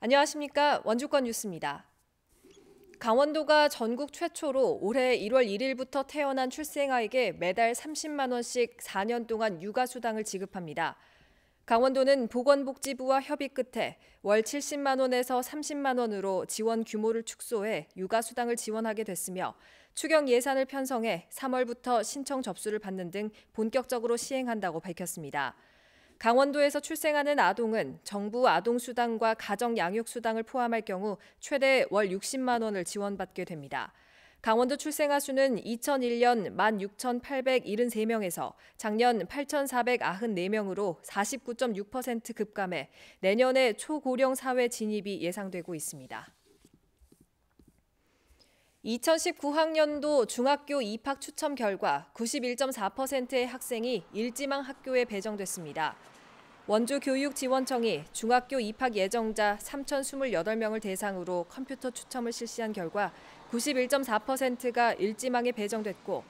안녕하십니까 원주권 뉴스입니다. 강원도가 전국 최초로 올해 1월 1일부터 태어난 출생아에게 매달 30만 원씩 4년 동안 육아수당을 지급합니다. 강원도는 보건복지부와 협의 끝에 월 70만 원에서 30만 원으로 지원 규모를 축소해 육아수당을 지원하게 됐으며 추경 예산을 편성해 3월부터 신청 접수를 받는 등 본격적으로 시행한다고 밝혔습니다. 강원도에서 출생하는 아동은 정부 아동수당과 가정양육수당을 포함할 경우 최대 월 60만 원을 지원받게 됩니다. 강원도 출생아 수는 2001년 16,873명에서 작년 8,494명으로 49.6% 급감해 내년에 초고령 사회 진입이 예상되고 있습니다. 2019학년도 중학교 입학 추첨 결과 91.4%의 학생이 일지망 학교에 배정됐습니다. 원주교육지원청이 중학교 입학 예정자 3,028명을 대상으로 컴퓨터 추첨을 실시한 결과 91.4%가 일지망에 배정됐고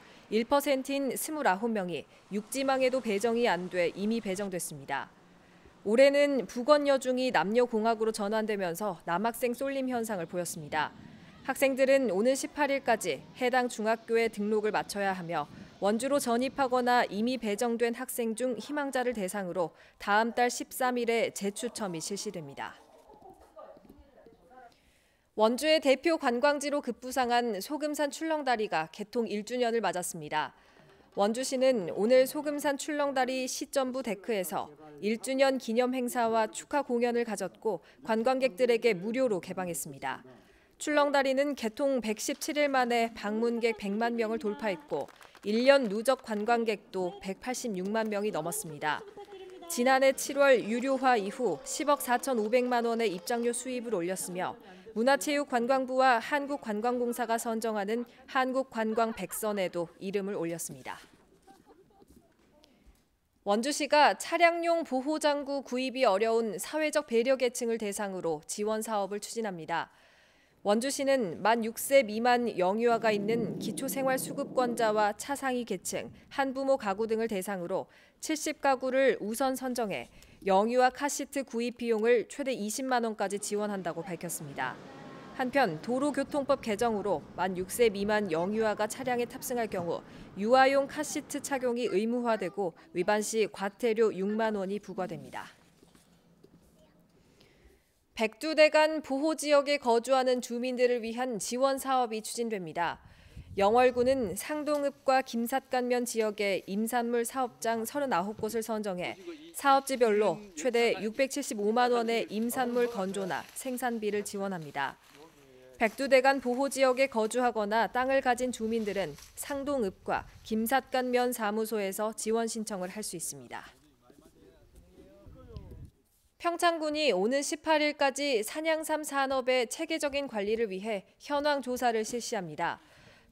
1%인 29명이 6지망에도 배정이 안 돼 이미 배정됐습니다. 올해는 북원여중이 남녀공학으로 전환되면서 남학생 쏠림 현상을 보였습니다. 학생들은 오는 18일까지 해당 중학교에 등록을 마쳐야 하며 원주로 전입하거나 이미 배정된 학생 중 희망자를 대상으로 다음 달 13일에 재추첨이 실시됩니다. 원주의 대표 관광지로 급부상한 소금산 출렁다리가 개통 1주년을 맞았습니다. 원주시는 오늘 소금산 출렁다리 시점부 데크에서 1주년 기념 행사와 축하 공연을 가졌고 관광객들에게 무료로 개방했습니다. 출렁다리는 개통 117일 만에 방문객 100만 명을 돌파했고 1년 누적 관광객도 186만 명이 넘었습니다. 지난해 7월 유료화 이후 10억 4,500만 원의 입장료 수입을 올렸으며 문화체육관광부와 한국관광공사가 선정하는 한국관광 백선에도 이름을 올렸습니다. 원주시가 차량용 보호장구 구입이 어려운 사회적 배려 계층을 대상으로 지원 사업을 추진합니다. 원주시는 만 6세 미만 영유아가 있는 기초생활수급권자와 차상위 계층, 한부모 가구 등을 대상으로 70가구를 우선 선정해 영유아 카시트 구입 비용을 최대 20만 원까지 지원한다고 밝혔습니다. 한편 도로교통법 개정으로 만 6세 미만 영유아가 차량에 탑승할 경우 유아용 카시트 착용이 의무화되고 위반 시 과태료 6만 원이 부과됩니다. 백두대간 보호지역에 거주하는 주민들을 위한 지원 사업이 추진됩니다. 영월군은 상동읍과 김삿간면 지역에 임산물 사업장 39곳을 선정해 사업지별로 최대 675만 원의 임산물 건조나 생산비를 지원합니다. 백두대간 보호지역에 거주하거나 땅을 가진 주민들은 상동읍과 김삿간면 사무소에서 지원 신청을 할 수 있습니다. 평창군이 오는 18일까지 산양삼 산업의 체계적인 관리를 위해 현황 조사를 실시합니다.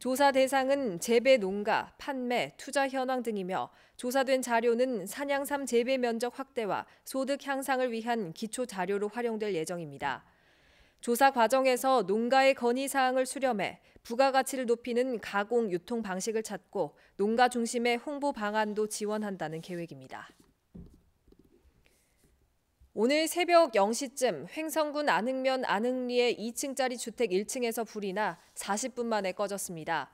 조사 대상은 재배 농가, 판매, 투자 현황 등이며 조사된 자료는 산양삼 재배 면적 확대와 소득 향상을 위한 기초 자료로 활용될 예정입니다. 조사 과정에서 농가의 건의 사항을 수렴해 부가가치를 높이는 가공 유통 방식을 찾고 농가 중심의 홍보 방안도 지원한다는 계획입니다. 오늘 새벽 0시쯤 횡성군 안흥면 안흥리의 2층짜리 주택 1층에서 불이 나 40분 만에 꺼졌습니다.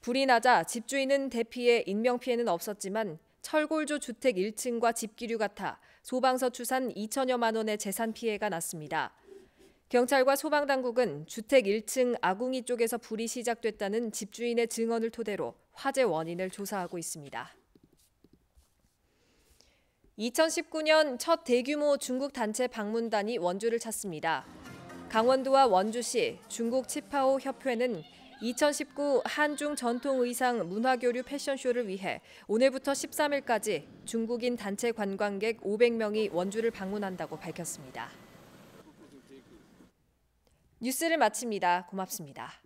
불이 나자 집주인은 대피해 인명피해는 없었지만 철골조 주택 1층과 집기류 같아 소방서 추산 2천여만 원의 재산 피해가 났습니다. 경찰과 소방당국은 주택 1층 아궁이 쪽에서 불이 시작됐다는 집주인의 증언을 토대로 화재 원인을 조사하고 있습니다. 2019년 첫 대규모 중국 단체 방문단이 원주를 찾습니다. 강원도와 원주시 중국 치파오 협회는 2019 한중 전통 의상 문화 교류 패션쇼를 위해 오늘부터 13일까지 중국인 단체 관광객 500명이 원주를 방문한다고 밝혔습니다. 뉴스를 마칩니다. 고맙습니다.